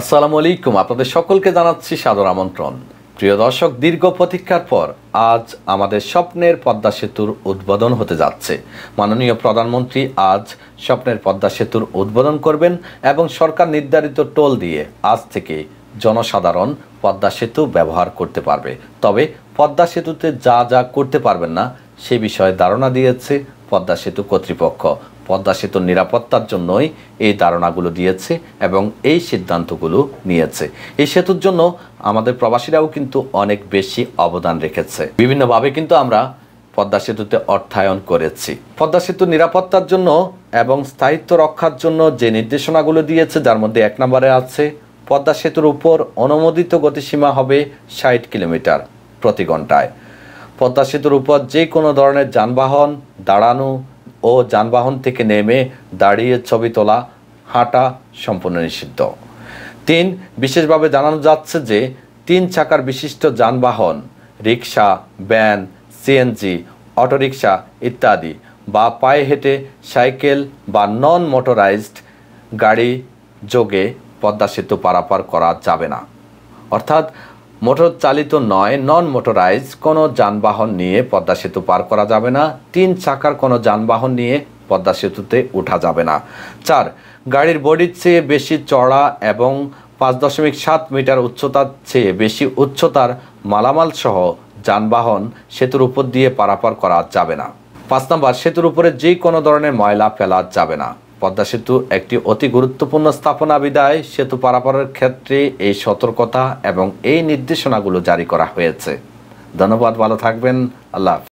আসসালামু আলাইকুম আপনাদের সকলকে জানাচ্ছি সাদর আমন্ত্রণ প্রিয় দর্শক দীর্ঘ প্রতীক্ষার পর আজ আমাদের স্বপ্নের পদ্মা সেতুর উদ্বোধন হতে যাচ্ছে মাননীয় প্রধানমন্ত্রী আজ স্বপ্নের পদ্মা সেতুর উদ্বোধন করবেন এবং সরকার নির্ধারিত টোল দিয়ে আজ থেকে জনসাধারণ পদ্মা সেতু ব্যবহার করতে পারবে তবে পদ্মা সেতুতে যা যা করতে পারবেন না সে বিষয়ে ধারণা দিয়েছে পদ্মা সেতু কর্তৃপক্ষ পদ্মা সেতুর নিরাপত্তার জন্যই এই ধারণাগুলো দিয়েছে এবং এই সিদ্ধান্তগুলো নিয়েছে এই সেতুর জন্য আমাদের প্রবাসীরাও কিন্তু অনেক বেশি অবদান রেখেছে বিভিন্নভাবে কিন্তু আমরা পদ্মা সেতুতে অর্থায়ন করেছি পদ্মা সেতু নিরাপত্তার জন্য এবং স্থায়িত্ব রক্ষার জন্য যে নির্দেশনাগুলো দিয়েছে যার মধ্যে এক নম্বরে আছে পদ্মা সেতুর উপর অনুমোদিত গতিসীমা হবে ষাট কিলোমিটার প্রতি ঘন্টায় পদ্মা সেতুর উপর যে কোনো ধরনের যানবাহন দাঁড়ানো ও যানবাহন থেকে নেমে দাঁড়িয়ে ছবি তোলা হাঁটা সম্পূর্ণ নিষিদ্ধ তিন বিশেষভাবে জানানো যাচ্ছে যে তিন চাকার বিশিষ্ট যানবাহন রিক্সা ভ্যান সিএনজি অটোরিক্সা ইত্যাদি বা পায়ে হেঁটে সাইকেল বা নন মোটরাইজড গাড়ি যোগে পদ্মা সেতু পারাপার করা যাবে না অর্থাৎ মোটর চালিত নয় নন মোটরাইজ কোনো যানবাহন নিয়ে পদ্মা সেতু পার করা যাবে না তিন চাকার কোনো যানবাহন নিয়ে পদ্মা সেতুতে ওঠা যাবে না চার গাড়ির বডির চেয়ে বেশি চড়া এবং পাঁচ দশমিক সাত মিটার উচ্চতার চেয়ে বেশি উচ্চতার মালামাল সহ যানবাহন সেতুর উপর দিয়ে পারাপার করা যাবে না পাঁচ নম্বর সেতুর উপরে যে কোনো ধরনের ময়লা ফেলা যাবে না পদ্মা সেতু একটি অতি গুরুত্বপূর্ণ স্থাপনা বিদায় সেতু পারাপারের ক্ষেত্রে এই সতর্কতা এবং এই নির্দেশনাগুলো জারি করা হয়েছে ধন্যবাদ ভালো থাকবেন আল্লাহ